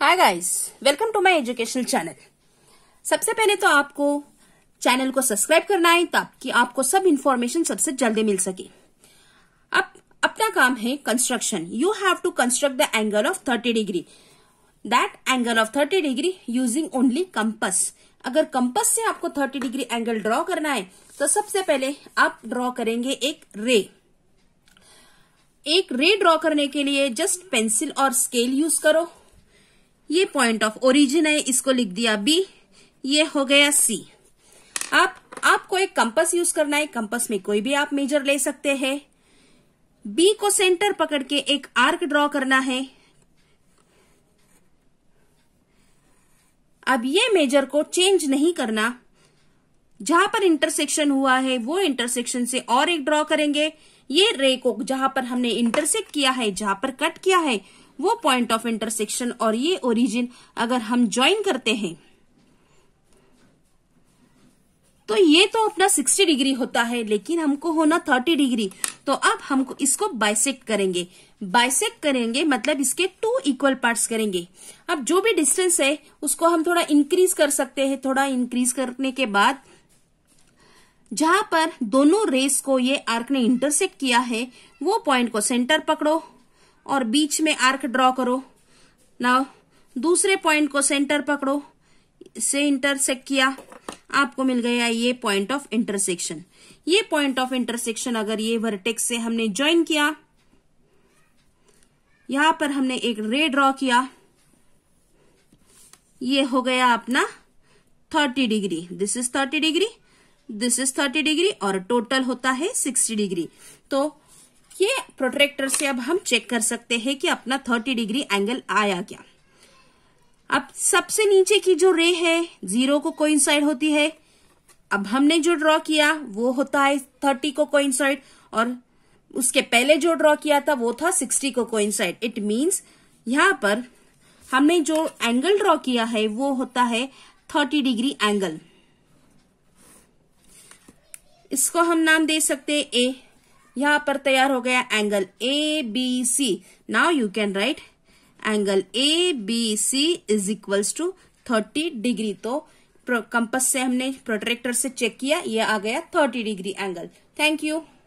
hi guys welcome to my educational channel सबसे पहले तो आपको चैनल को सब्सक्राइब करना है ताकि आपको सब इन्फॉर्मेशन सबसे जल्दी मिल सके अब अपना काम है construction you have to construct the angle of 30 degree that angle of 30 degree using only compass अगर कंपस से आपको 30 डिग्री एंगल ड्रॉ करना है तो सबसे पहले आप ड्रॉ करेंगे एक रे एक रे ड्रॉ करने के लिए जस्ट पेंसिल और स्केल यूज करो ये पॉइंट ऑफ ओरिजिन है इसको लिख दिया बी ये हो गया सी अब आपको एक कंपस यूज करना है कंपस में कोई भी आप मेजर ले सकते हैं बी को सेंटर पकड़ के एक आर्क ड्रॉ करना है अब ये मेजर को चेंज नहीं करना जहां पर इंटरसेक्शन हुआ है वो इंटरसेक्शन से और एक ड्रॉ करेंगे ये रे को जहां पर हमने इंटरसेक्ट किया है जहां पर कट किया है वो पॉइंट ऑफ इंटरसेक्शन और ये ओरिजिन अगर हम ज्वाइन करते हैं तो ये तो अपना 60 डिग्री होता है लेकिन हमको होना 30 डिग्री तो अब हम इसको बाइसेक करेंगे बाइसेक करेंगे मतलब इसके टू इक्वल पार्ट्स करेंगे अब जो भी डिस्टेंस है उसको हम थोड़ा इंक्रीज कर सकते हैं थोड़ा इंक्रीज करने के बाद जहां पर दोनों रेस को ये आर्क ने इंटरसेक्ट किया है वो पॉइंट को सेंटर पकड़ो और बीच में आर्क ड्रॉ करो नाउ दूसरे पॉइंट को सेंटर पकड़ो से इंटरसेक्ट किया आपको मिल गया ये पॉइंट ऑफ इंटरसेक्शन ये पॉइंट ऑफ इंटरसेक्शन अगर ये वर्टेक्स से हमने ज्वाइन किया यहां पर हमने एक रे ड्रॉ किया ये हो गया अपना thirty degree this is thirty degree this is thirty degree और टोटल होता है सिक्सटी डिग्री तो ये प्रोट्रेक्टर से अब हम चेक कर सकते हैं कि अपना 30 डिग्री एंगल आया क्या अब सबसे नीचे की जो रे है जीरो को कोइंसाइड होती है अब हमने जो ड्रॉ किया वो होता है थर्टी को कोइंसाइड और उसके पहले जो ड्रॉ किया था वो था सिक्सटी को कोइंसाइड इट मीन्स यहां पर हमने जो एंगल ड्रॉ किया है वो होता है थर्टी डिग्री एंगल इसको हम नाम दे सकते हैं ए यहां पर तैयार हो गया angle A B C now you can write angle A B C is equals to thirty degree तो कंपस से हमने प्रोटेक्टर से चेक किया ये आ गया thirty degree angle thank you